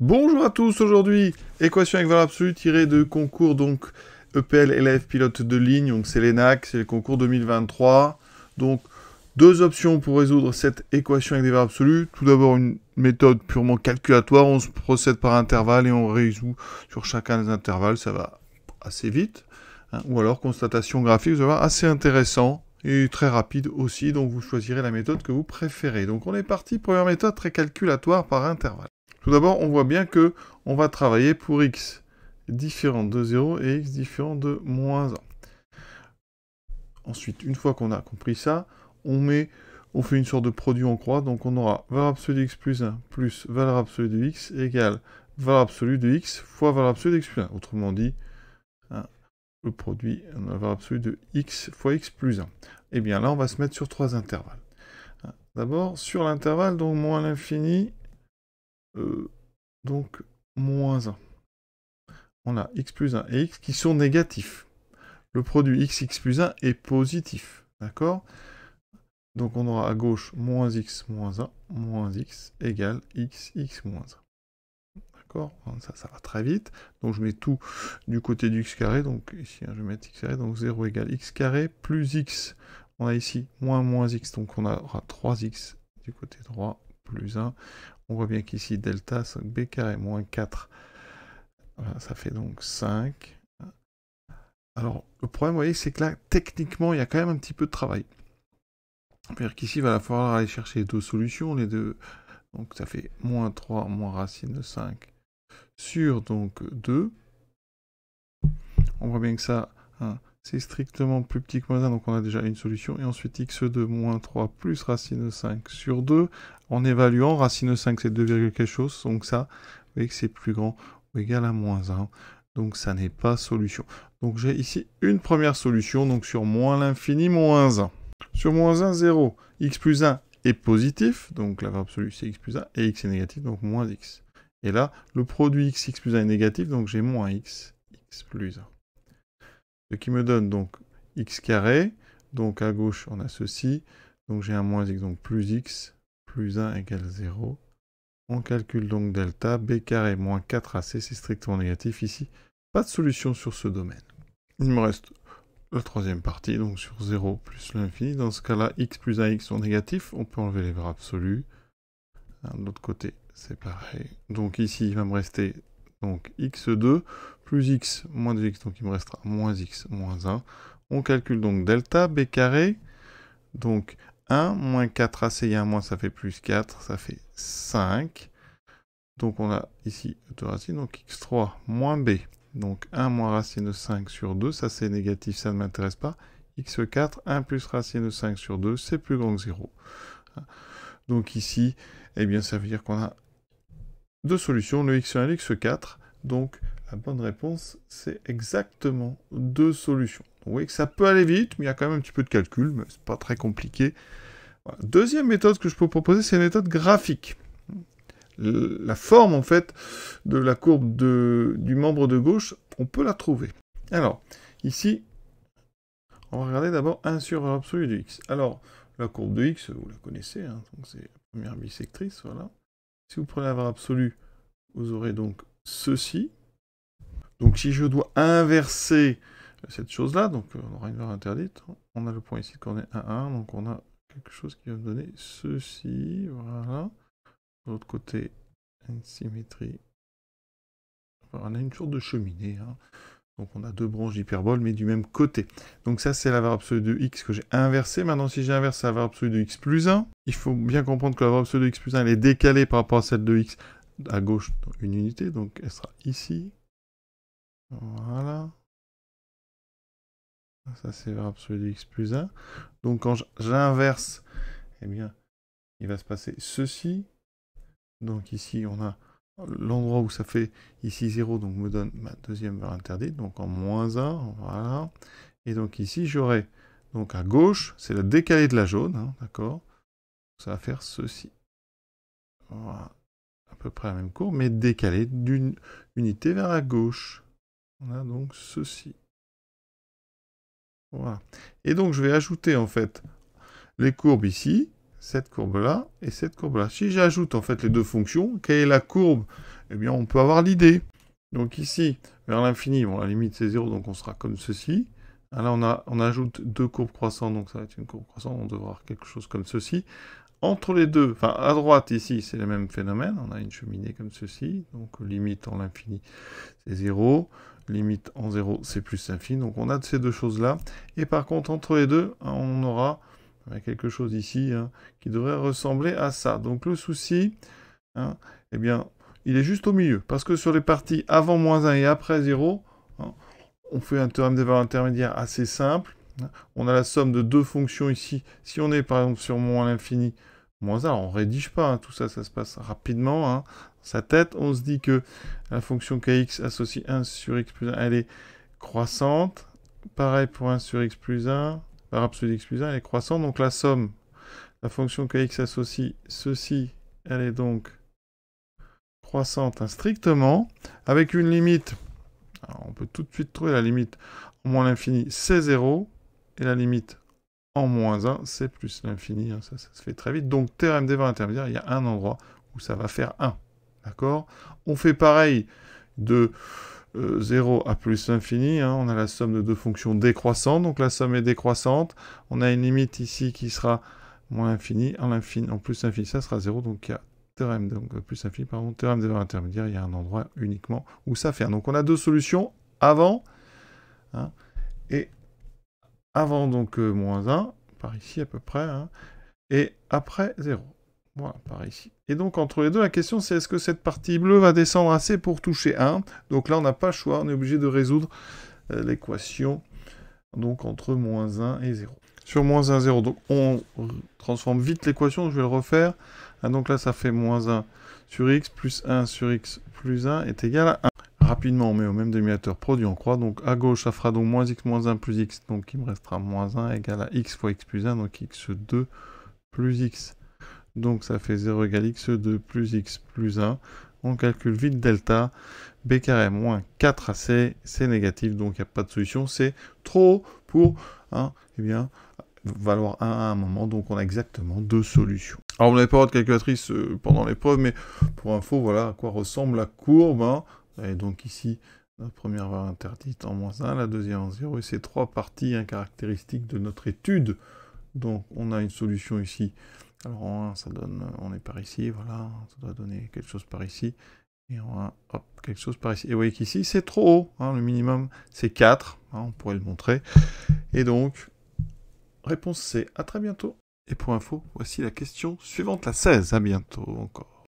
Bonjour à tous, aujourd'hui, équation avec valeur absolue tirée de concours donc EPL élève pilote de ligne, donc c'est l'ENAC, c'est le concours 2023. Donc deux options pour résoudre cette équation avec des valeurs absolues. Tout d'abord une méthode purement calculatoire, on se procède par intervalle et on résout sur chacun des intervalles, ça va assez vite. Hein. Ou alors constatation graphique, vous allez voir, assez intéressant et très rapide aussi, donc vous choisirez la méthode que vous préférez. Donc on est parti, première méthode très calculatoire par intervalle. Tout d'abord, on voit bien que on va travailler pour x différent de 0 et x différent de moins 1. Ensuite, une fois qu'on a compris ça, on, fait une sorte de produit en croix, donc on aura valeur absolue de x plus 1 plus valeur absolue de x égale valeur absolue de x fois valeur absolue de x plus 1. Autrement dit, hein, le produit, valeur absolue de x fois x plus 1. Et eh bien là, on va se mettre sur trois intervalles. Hein, d'abord, sur l'intervalle, donc moins l'infini euh, donc moins 1. On a x plus 1 et x qui sont négatifs. Le produit xx plus 1 est positif. D'accord Donc on aura à gauche moins x moins 1 moins x égale x x moins 1. D'accord ça, ça va très vite. Donc je mets tout du côté du x carré. Donc ici, hein, je vais mettre x carré. Donc 0 égale x carré plus x. On a ici moins moins x. Donc on aura 3x du côté droit plus 1. On voit bien qu'ici, delta 5b carré moins 4. ça fait donc 5. Alors, le problème, vous voyez, c'est que là, techniquement, il y a quand même un petit peu de travail. C'est-à-dire qu'ici, il va falloir aller chercher les deux solutions, les deux. Donc, ça fait moins 3 moins racine de 5 sur donc 2. On voit bien que ça, c'est strictement plus petit que moins 1, donc on a déjà une solution. Et ensuite, x 2 moins 3 plus racine de 5 sur 2. En évaluant, racine de 5, c'est 2, quelque chose. Donc ça, vous voyez que c'est plus grand ou égal à moins 1. Donc ça n'est pas solution. Donc j'ai ici une première solution, donc sur moins l'infini, moins 1. Sur moins 1, 0. x plus 1 est positif, donc la valeur absolue c'est x plus 1, et x est négatif, donc moins x. Et là, le produit x, x plus 1 est négatif, donc j'ai moins x, x plus 1. Ce qui me donne donc x carré. Donc à gauche, on a ceci. Donc j'ai un moins x, donc plus x, plus 1 égale 0. On calcule donc delta, b carré moins 4ac, c'est strictement négatif ici. Pas de solution sur ce domaine. Il me reste la troisième partie, donc sur 0 plus l'infini. Dans ce cas-là, x plus 1 x sont négatifs, on peut enlever les valeurs absolues. De l'autre côté, c'est pareil. Donc ici, il va me rester donc x2 plus x moins 2x, donc il me restera moins x moins 1. On calcule donc delta b carré. Donc 1 moins 4ac1 moins ça fait plus 4, ça fait 5. Donc on a ici deux racines, donc x3 moins b. Donc 1 moins racine de 5 sur 2, ça c'est négatif, ça ne m'intéresse pas. x4, 1 plus racine de 5 sur 2, c'est plus grand que 0. Donc ici, eh bien ça veut dire qu'on a deux solutions, le x1 et le x4. Donc la bonne réponse, c'est exactement deux solutions. Vous voyez que ça peut aller vite, mais il y a quand même un petit peu de calcul, mais c'est pas très compliqué. Deuxième méthode que je peux proposer, c'est une méthode graphique. La forme, en fait, de la courbe de, du membre de gauche, on peut la trouver. Alors, ici, on va regarder d'abord 1 sur l'absolu de x. Alors, la courbe de x, vous la connaissez, hein, donc c'est la première bisectrice, voilà. Si vous prenez la valeur absolue, vous aurez donc ceci. Donc si je dois inverser cette chose-là, donc euh, on aura une valeur interdite, on a le point ici de coordonnée 1, 1, donc on a quelque chose qui va me donner ceci, voilà. De l'autre côté, une symétrie. on a une sorte de cheminée. Hein. Donc on a deux branches d'hyperbole, mais du même côté. Donc ça, c'est la valeur absolue de x que j'ai inversée. Maintenant, si j'inverse la valeur absolue de x plus 1, il faut bien comprendre que la valeur absolue de x plus 1, elle est décalée par rapport à celle de x à gauche, une unité. Donc elle sera ici. Voilà. Ça, c'est la valeur absolue de x plus 1. Donc quand j'inverse, eh bien, il va se passer ceci. Donc ici, on a l'endroit où ça fait ici 0, donc me donne ma deuxième valeur interdite, donc en moins 1, voilà. Et donc ici, j'aurai, donc à gauche, c'est la décalée de la jaune, hein, d'accord Ça va faire ceci. Voilà, à peu près la même courbe, mais décalée d'une unité vers la gauche. On a donc ceci. Voilà. Et donc, je vais ajouter, en fait, les courbes ici, cette courbe-là et cette courbe-là. Si j'ajoute en fait les deux fonctions, quelle est la courbe Eh bien, on peut avoir l'idée. Donc ici, vers l'infini, bon, la limite c'est 0, donc on sera comme ceci. Ah, là, on, a, on ajoute deux courbes croissantes, donc ça va être une courbe croissante, on devra avoir quelque chose comme ceci. Entre les deux, enfin à droite ici, c'est le même phénomène, on a une cheminée comme ceci, donc limite en l'infini c'est 0, limite en 0 c'est plus infini. donc on a ces deux choses-là. Et par contre, entre les deux, on aura il y a quelque chose ici hein, qui devrait ressembler à ça. Donc le souci, hein, eh bien, il est juste au milieu. Parce que sur les parties avant moins 1 et après 0, hein, on fait un théorème des valeurs intermédiaires assez simple. On a la somme de deux fonctions ici. Si on est par exemple sur moins l'infini, moins 1, on ne rédige pas. tout ça, ça se passe rapidement. sa tête, on se dit que la fonction kx associe 1 sur x plus 1, elle est croissante. Pareil pour 1 sur x plus 1, par absolu d'x plus 1, elle est croissante. Donc la somme, la fonction que x associe, ceci, elle est donc croissante strictement, avec une limite, on peut tout de suite trouver la limite en moins l'infini, c'est 0, et la limite en moins 1, c'est plus l'infini, hein, ça, ça, se fait très vite. Donc théorème des intervenir, il y a un endroit où ça va faire 1. D'accord On fait pareil de 0 euh, à plus l'infini, hein. on a la somme de deux fonctions décroissantes, donc la somme est décroissante, on a une limite ici qui sera moins l'infini, en, l'infini, en plus l'infini, ça sera 0, donc il y a théorème, donc euh, plus infini, pardon, théorème des il y a un endroit uniquement où ça fait. Donc on a deux solutions, avant, hein, et avant donc euh, moins 1, par ici à peu près, hein, et après 0. Voilà, par ici. Et donc, entre les deux, la question, c'est est-ce que cette partie bleue va descendre assez pour toucher 1 Donc là, on n'a pas le choix, on est obligé de résoudre euh, l'équation donc entre moins 1 et 0. Sur moins 1, 0, donc on transforme vite l'équation, je vais le refaire. Ah, donc là, ça fait moins 1 sur x plus 1 sur x plus 1 est égal à 1 rapidement, on met au même déminateur produit en croix. Donc à gauche, ça fera donc moins x moins 1 plus x. Donc il me restera moins 1 égale à x fois x plus 1. Donc x2 plus x. Donc ça fait 0 x 2 plus x plus 1. On calcule vite delta. B carré moins 4AC, c'est négatif, donc il n'y a pas de solution. C'est trop pour un, eh bien, valoir 1 à un moment. Donc on a exactement deux solutions. Alors vous n'avez pas votre calculatrice euh, pendant l'épreuve, mais pour info, voilà à quoi ressemble la courbe. Hein. Et donc ici, la première valeur interdite en moins 1, la deuxième en 0, et c'est trois parties hein, caractéristiques de notre étude. Donc on a une solution ici alors en 1, ça donne, on est par ici, voilà, ça doit donner quelque chose par ici. Et en 1, hop, quelque chose par ici. Et vous voyez qu'ici, c'est trop haut. Hein, le minimum, c'est 4. Hein, on pourrait le montrer. Et donc, réponse C. À très bientôt. Et pour info, voici la question suivante, la 16. À bientôt encore.